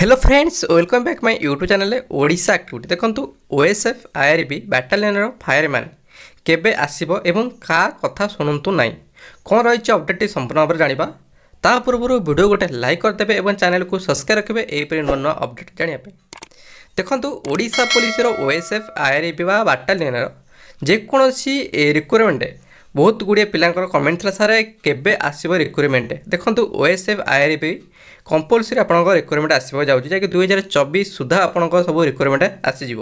hello friends welcome back my YouTube ଚ୍ୟାନେଲ୍ରେ Odisha activity ଦେଖନ୍ତୁ O S F IRB ବାଟାଲିୟନ୍ର fireman କେବେ ଆସିବ ଏବଂ କାହା କଥା ଶୁଣନ୍ତୁ ନାହିଁ କ'ଣ ରହିଛି ଅପଡ଼େଟ୍ଟି ସମ୍ପୂର୍ଣ୍ଣ ଭାବରେ ଜାଣିବା ତା ପୂର୍ବରୁ ଭିଡ଼ିଓ ଗୋଟେ ଲାଇକ୍ କରିଦେବେ ଏବଂ ଚ୍ୟାନେଲ୍କୁ ସବସ୍କ୍ରାଇବ୍ ରଖିବେ ଏହିପରି ନୂଆ ନୂଆ ଅପଡ଼େଟ୍ ଜାଣିବା ପାଇଁ ଦେଖନ୍ତୁ ଓଡ଼ିଶା ପୋଲିସର ଓ ଏସ୍ ଏଫ୍ ଆଇଆର୍ବି ବା ବାଟାଲିୟନ୍ର ଯେକୌଣସି ରିକ୍ୱାରମେଣ୍ଟ ବହୁତ ଗୁଡ଼ିଏ ପିଲାଙ୍କର କମେଣ୍ଟ ଥିଲା ସାର୍ କେବେ ଆସିବ ରିକ୍ରୁଟମେଣ୍ଟ ଦେଖନ୍ତୁ ଓଏସ୍ଏଫ୍ ଆଇଆର୍ ବି କମ୍ପଲସରି ଆପଣଙ୍କ ରିକ୍ରୁଟମେଣ୍ଟ ଆସିବାକୁ ଯାଉଛି ଯାହାକି ଦୁଇ ହଜାର ଚବିଶ ସୁଦ୍ଧା ଆପଣଙ୍କ ସବୁ ରିକ୍ରୁଟମେଣ୍ଟ ଆସିଯିବ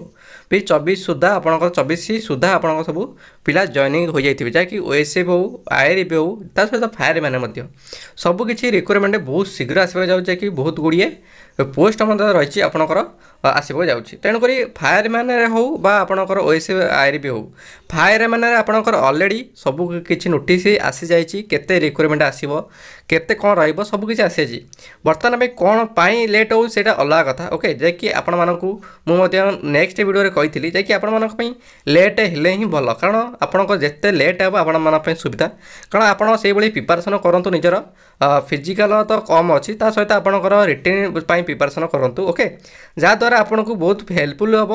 ବି ଚବିଶ ସୁଦ୍ଧା ଆପଣଙ୍କର ଚବିଶ ସୁଦ୍ଧା ଆପଣଙ୍କ ସବୁ ପିଲା ଜଏନିଂ ହୋଇଯାଇଥିବେ ଯାହାକି ଓଏସ୍ଏଫ୍ ହଉ ଆଇଆର୍ ବି ହଉ ତା ସହିତ ଫାୟାରମ୍ୟାନ୍ ମଧ୍ୟ ସବୁକିଛି ରିକ୍ରୁଟମେଣ୍ଟ ବହୁତ ଶୀଘ୍ର ଆସିବାକୁ ଯାଉଛି ଯାହାକି ବହୁତ ଗୁଡ଼ିଏ ପୋଷ୍ଟ ମଧ୍ୟ ରହିଛି ଆପଣଙ୍କର ଆସିବାକୁ ଯାଉଛି ତେଣୁକରି ଫାୟାରମ୍ୟାନ୍ରେ ହଉ ବା ଆପଣଙ୍କର ଓଏସ୍ଏଫ୍ ଆଇଆର୍ ବି ହଉ ଫାୟାରମ୍ୟାନ୍ରେ ଆପଣଙ୍କର ଅଲରେଡ଼ି ସବୁ ସବୁ କିଛି ନୋଟିସ୍ ଆସିଯାଇଛି କେତେ ରିକ୍ରୁଟମେଣ୍ଟ ଆସିବ କେତେ କ'ଣ ରହିବ ସବୁ କିଛି ଆସିଯାଇଛି ବର୍ତ୍ତମାନ ଆମେ କ'ଣ ପାଇଁ ଲେଟ୍ ହେଉଛି ସେଇଟା ଅଲଗା କଥା ଓକେ ଯାହାକି ଆପଣମାନଙ୍କୁ ମୁଁ ମଧ୍ୟ ନେକ୍ସଟ ଭିଡ଼ିଓରେ କହିଥିଲି ଯାହାକି ଆପଣମାନଙ୍କ ପାଇଁ ଲେଟ୍ ହେଲେ ହିଁ ଭଲ କାରଣ ଆପଣଙ୍କ ଯେତେ ଲେଟ୍ ହେବ ଆପଣମାନଙ୍କ ପାଇଁ ସୁବିଧା କାରଣ ଆପଣ ସେଇଭଳି ପ୍ରିପାରେସନ୍ କରନ୍ତୁ ନିଜର ଫିଜିକାଲ ତ କମ୍ ଅଛି ତା ସହିତ ଆପଣଙ୍କର ରିଟର୍ଣ୍ଣ ପାଇଁ ପ୍ରିପାରେସନ୍ କରନ୍ତୁ ଓକେ ଯାହାଦ୍ୱାରା ଆପଣଙ୍କୁ ବହୁତ ହେଲ୍ପଫୁଲ୍ ହେବ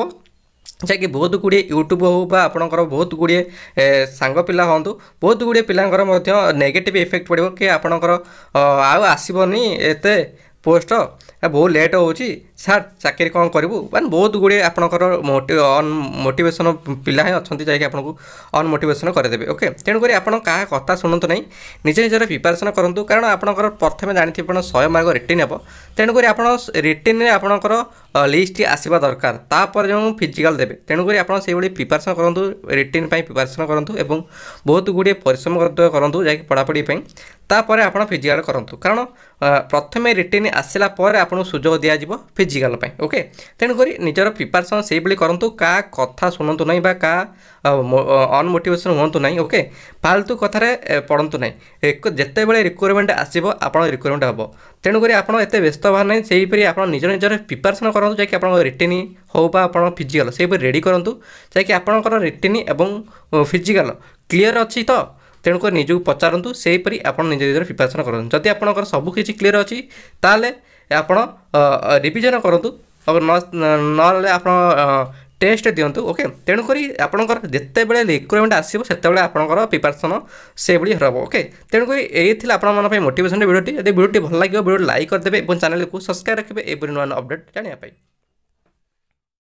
ଯାହାକି ବହୁତ ଗୁଡ଼ିଏ ୟୁଟ୍ୟୁବ୍ ହେଉ ବା ଆପଣଙ୍କର ବହୁତ ଗୁଡ଼ିଏ ସାଙ୍ଗ ପିଲା ହୁଅନ୍ତୁ ବହୁତ ଗୁଡ଼ିଏ ପିଲାଙ୍କର ମଧ୍ୟ ନେଗେଟିଭ୍ ଇଫେକ୍ଟ ପଡ଼ିବ କି ଆପଣଙ୍କର ଆଉ ଆସିବନି ଏତେ ପୋଷ୍ଟ ବହୁତ ଲେଟ୍ ହେଉଛି ସାର୍ ଚାକିରି କ'ଣ କରିବୁ ମାନେ ବହୁତ ଗୁଡ଼ିଏ ଆପଣଙ୍କର ଅନ୍ ମୋଟିଭେସନ୍ ପିଲା ହିଁ ଅଛନ୍ତି ଯାଇକି ଆପଣଙ୍କୁ ଅନ୍ ମୋଟିଭେସନ୍ କରିଦେବେ ଓକେ ତେଣୁକରି ଆପଣ କାହା କଥା ଶୁଣନ୍ତୁ ନାହିଁ ନିଜ ନିଜର ପ୍ରିପାରେସନ୍ କରନ୍ତୁ କାରଣ ଆପଣଙ୍କର ପ୍ରଥମେ ଜାଣିଥିବେ ଆପଣ ଶହେ ମାର୍କ ରିଟିନ୍ ହେବ ତେଣୁକରି ଆପଣ ରିଟିନ୍ରେ ଆପଣଙ୍କର লিষ্টটি আসবা দরকার তাপরে যে ফিজিকাল দেবে তেণুকরি আপনার সেইভাবে প্রিপারেসন করতু রিটিন প্রিপারেসন করতু এবং বহুত গুড়িয়ে পরিশ্রম করতু যাই পড়াপড়ি তাপরে আপনার ফিজিকাল করতু কারণ প্রথমে রিটিন আসলা পরে আপনার সুযোগ দিয়াযিব ফিজিকাল ওকে তেণুকরি নিজের প্রিপারেসন সেইভাবে করতু কাহ কথা শুণতু না বা কাহ অনমোটিভেসন হুঁতু না ওকে ফালতু কথার পড়তু না যেতবে রিকুয়ারমেন্ট আসব আপনার রিকুয়ারমেন্ট হব তেণুকরি আপনার এত ব্যস্ত হওয়ার না সেইপরি আপনার নিজ নিজের প্রিপারেসন কর କରନ୍ତୁ ଯାହାକି ଆପଣଙ୍କ ରିଟିନ୍ ହେଉ ବା ଆପଣଙ୍କ ଫିଜିକାଲ ସେହିପରି ରେଡ଼ି କରନ୍ତୁ ଯାହାକି ଆପଣଙ୍କର ରିଟିନ୍ ଏବଂ ଫିଜିକାଲ କ୍ଲିଅର୍ ଅଛି ତ ତେଣୁକରି ନିଜକୁ ପଚାରନ୍ତୁ ସେହିପରି ଆପଣ ନିଜ ନିଜର ପ୍ରିପାରେସନ୍ କରନ୍ତୁ ଯଦି ଆପଣଙ୍କର ସବୁକିଛି କ୍ଲିଅର୍ ଅଛି ତାହେଲେ ଆପଣ ରିଭିଜନ୍ କରନ୍ତୁ ନହେଲେ ଆପଣ ଟେଷ୍ଟ ଦିଅନ୍ତୁ ଓକେ ତେଣୁକରି ଆପଣଙ୍କର ଯେତେବେଳେ ରିକ୍ରୁଟମେଣ୍ଟ ଆସିବ ସେତେବେଳେ ଆପଣଙ୍କର ପ୍ରିପାରେସନ୍ ସେଭଳି ହେବ ଓକେ ତେଣୁକରି ଏଇ ଥିଲା ଆପଣମାନଙ୍କ ପାଇଁ ମୋଟିଭେସନ୍ ଭିଡ଼ିଓଟି ଯଦି ଭିଡ଼ିଓଟି ଭଲ ଲାଗିବ ଭିଡ଼ିଓ ଲାଇକ୍ କରିଦେବେ ଏବଂ ଚ୍ୟାନେଲକୁ ସବସ୍କ୍ରାଇବ୍ ରଖିବେ ଏପରି ନୂଆ ନୂଆ ଅପଡ଼େଟ୍ ଜାଣିବା ପାଇଁ